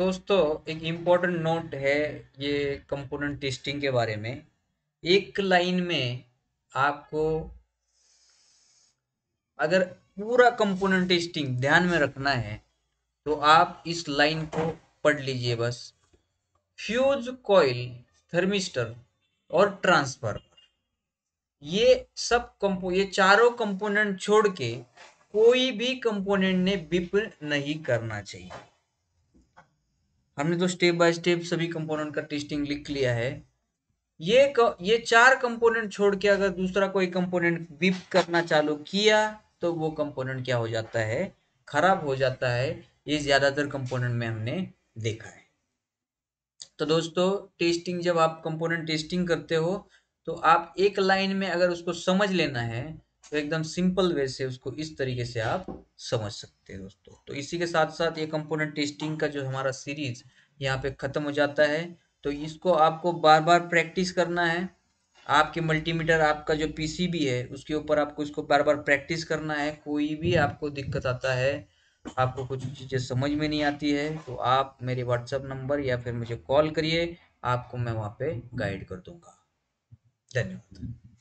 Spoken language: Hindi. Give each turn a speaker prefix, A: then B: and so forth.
A: दोस्तों एक इम्पोर्टेंट नोट है ये कंपोनेंट टेस्टिंग के बारे में एक लाइन में आपको अगर पूरा कंपोनेंट टेस्टिंग ध्यान में रखना है तो आप इस लाइन को पढ़ लीजिए बस फ्यूज कॉइल थर्मिस्टर और ट्रांसफार्मर ये सब कंपो ये चारों कंपोनेंट छोड़ के कोई भी कंपोनेंट ने बिप नहीं करना चाहिए हमने तो स्टेप बाय स्टेप सभी कंपोनेंट का टेस्टिंग लिख लिया है ये ये चार कंपोनेंट छोड़ के अगर दूसरा कोई कंपोनेंट बिप करना चालू किया तो वो कंपोनेंट क्या हो जाता है खराब हो जाता है ये ज्यादातर कंपोनेंट में हमने देखा है तो दोस्तों टेस्टिंग जब आप कंपोनेंट टेस्टिंग करते हो तो आप एक लाइन में अगर उसको समझ लेना है तो एकदम सिंपल वे से उसको इस तरीके से आप समझ सकते हैं दोस्तों तो इसी के साथ साथ ये कंपोनेंट टेस्टिंग का जो हमारा सीरीज यहाँ पे ख़त्म हो जाता है तो इसको आपको बार बार प्रैक्टिस करना है आपके मल्टीमीटर आपका जो पीसीबी है उसके ऊपर आपको इसको बार बार प्रैक्टिस करना है कोई भी आपको दिक्कत आता है आपको कुछ चीज़ें समझ में नहीं आती है तो आप मेरे व्हाट्सएप नंबर या फिर मुझे कॉल करिए आपको मैं वहाँ पे गाइड कर दूँगा धन्यवाद